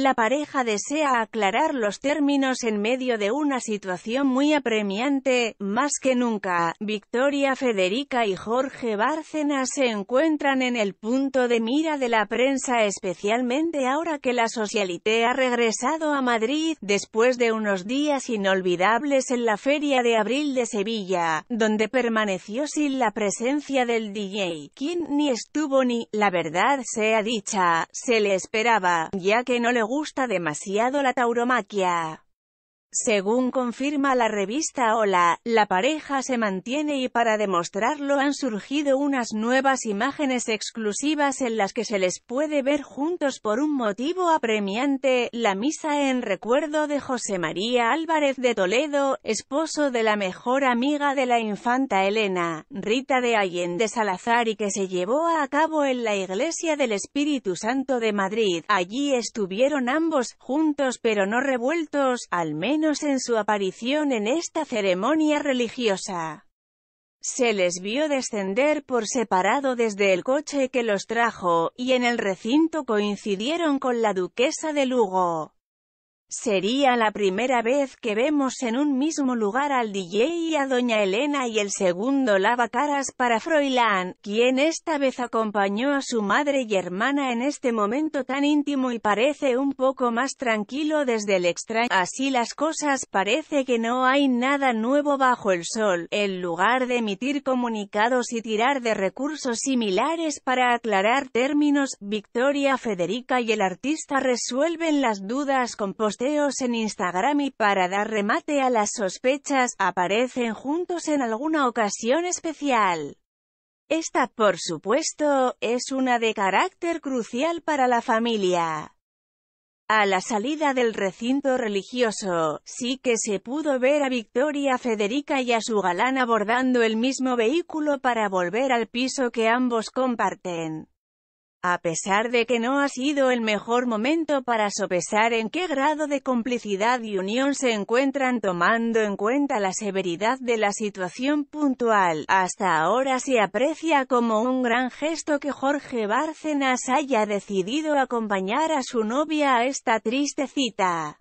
La pareja desea aclarar los términos en medio de una situación muy apremiante, más que nunca, Victoria Federica y Jorge Bárcena se encuentran en el punto de mira de la prensa especialmente ahora que la socialité ha regresado a Madrid, después de unos días inolvidables en la Feria de Abril de Sevilla, donde permaneció sin la presencia del DJ, quien ni estuvo ni, la verdad sea dicha, se le esperaba, ya que no le gusta demasiado la tauromaquia. Según confirma la revista Hola, la pareja se mantiene y para demostrarlo han surgido unas nuevas imágenes exclusivas en las que se les puede ver juntos por un motivo apremiante, la misa en recuerdo de José María Álvarez de Toledo, esposo de la mejor amiga de la infanta Elena, Rita de Allende Salazar y que se llevó a cabo en la Iglesia del Espíritu Santo de Madrid. Allí estuvieron ambos, juntos pero no revueltos, al menos en su aparición en esta ceremonia religiosa. Se les vio descender por separado desde el coche que los trajo, y en el recinto coincidieron con la duquesa de Lugo. Sería la primera vez que vemos en un mismo lugar al DJ y a Doña Elena y el segundo lava caras para Froilán, quien esta vez acompañó a su madre y hermana en este momento tan íntimo y parece un poco más tranquilo desde el extraño. Así las cosas parece que no hay nada nuevo bajo el sol, en lugar de emitir comunicados y tirar de recursos similares para aclarar términos, Victoria Federica y el artista resuelven las dudas con posterioridad en Instagram y para dar remate a las sospechas, aparecen juntos en alguna ocasión especial. Esta, por supuesto, es una de carácter crucial para la familia. A la salida del recinto religioso, sí que se pudo ver a Victoria Federica y a su galán abordando el mismo vehículo para volver al piso que ambos comparten. A pesar de que no ha sido el mejor momento para sopesar en qué grado de complicidad y unión se encuentran tomando en cuenta la severidad de la situación puntual, hasta ahora se aprecia como un gran gesto que Jorge Bárcenas haya decidido acompañar a su novia a esta triste cita.